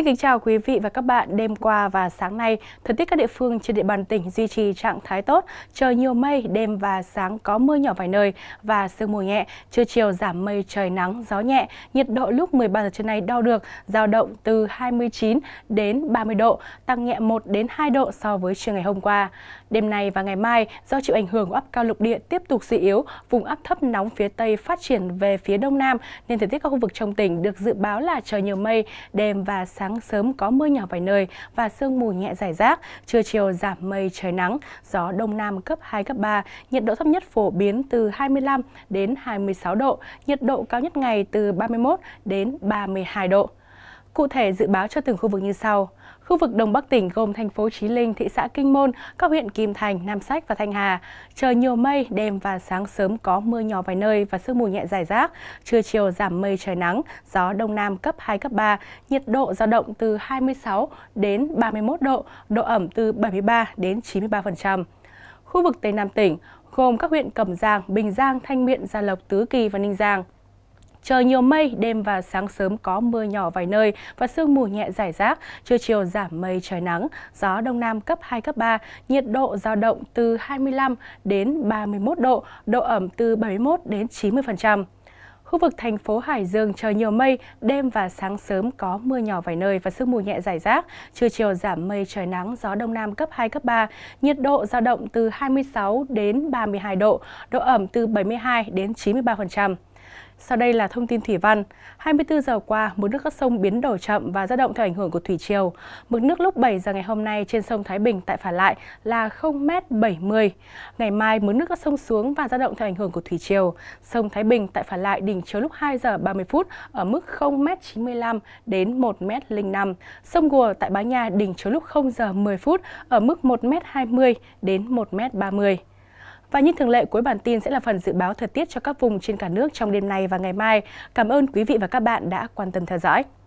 Xin kính chào quý vị và các bạn. Đêm qua và sáng nay, thời tiết các địa phương trên địa bàn tỉnh duy trì trạng thái tốt, trời nhiều mây, đêm và sáng có mưa nhỏ vài nơi và sương mù nhẹ, trưa chiều giảm mây trời nắng, gió nhẹ, nhiệt độ lúc 13 giờ trưa nay đo được dao động từ 29 đến 30 độ, tăng nhẹ 1 đến 2 độ so với trưa ngày hôm qua. Đêm nay và ngày mai, do chịu ảnh hưởng của áp cao lục địa tiếp tục suy yếu, vùng áp thấp nóng phía tây phát triển về phía đông nam nên thời tiết các khu vực trong tỉnh được dự báo là trời nhiều mây, đêm và sáng sáng sớm có mưa nhỏ vài nơi và sương mù nhẹ rải rác, trưa chiều giảm mây trời nắng, gió đông nam cấp 2 cấp 3, nhiệt độ thấp nhất phổ biến từ 25 đến 26 độ, nhiệt độ cao nhất ngày từ 31 đến 32 độ. Cụ thể dự báo cho từng khu vực như sau. Khu vực Đông Bắc tỉnh gồm thành phố Chí Linh, thị xã Kinh Môn, các huyện Kim Thành, Nam Sách và Thanh Hà. Trời nhiều mây, đêm và sáng sớm có mưa nhỏ vài nơi và sương mù nhẹ dài rác. Trưa chiều giảm mây trời nắng, gió đông nam cấp 2 cấp 3, nhiệt độ dao động từ 26 đến 31 độ, độ ẩm từ 73 đến 93%. Khu vực Tây Nam tỉnh gồm các huyện Cẩm Giang, Bình Giang, Thanh Miện, Gia Lộc, Tứ Kỳ và Ninh Giang. Trời nhiều mây, đêm và sáng sớm có mưa nhỏ vài nơi và sương mù nhẹ rải rác, trưa chiều giảm mây trời nắng, gió đông nam cấp 2 cấp 3, nhiệt độ dao động từ 25 đến 31 độ, độ ẩm từ 71 đến 90%. Khu vực thành phố Hải Dương trời nhiều mây, đêm và sáng sớm có mưa nhỏ vài nơi và sương mù nhẹ rải rác. Trưa chiều giảm mây trời nắng, gió đông nam cấp 2 cấp 3, nhiệt độ dao động từ 26 đến 32 độ, độ ẩm từ 72 đến 93%. Sau đây là thông tin thủy văn. 24 giờ qua, mực nước các sông biến đổi chậm và dao động theo ảnh hưởng của thủy triều. Mực nước lúc 7 giờ ngày hôm nay trên sông Thái Bình tại Phả Lại là 0m70. Ngày mai mực nước các sông xuống và dao động theo ảnh hưởng của thủy triều. Sông Thái Bình tại Phả Lại đỉnh chiều lúc 2 giờ 30 phút ở mức 0m95 đến 1m05. Sông Gùa tại Bá Nha đỉnh chiều lúc 0 giờ 10 phút ở mức 1m20 đến 1m30. Và như thường lệ cuối bản tin sẽ là phần dự báo thời tiết cho các vùng trên cả nước trong đêm nay và ngày mai. Cảm ơn quý vị và các bạn đã quan tâm theo dõi.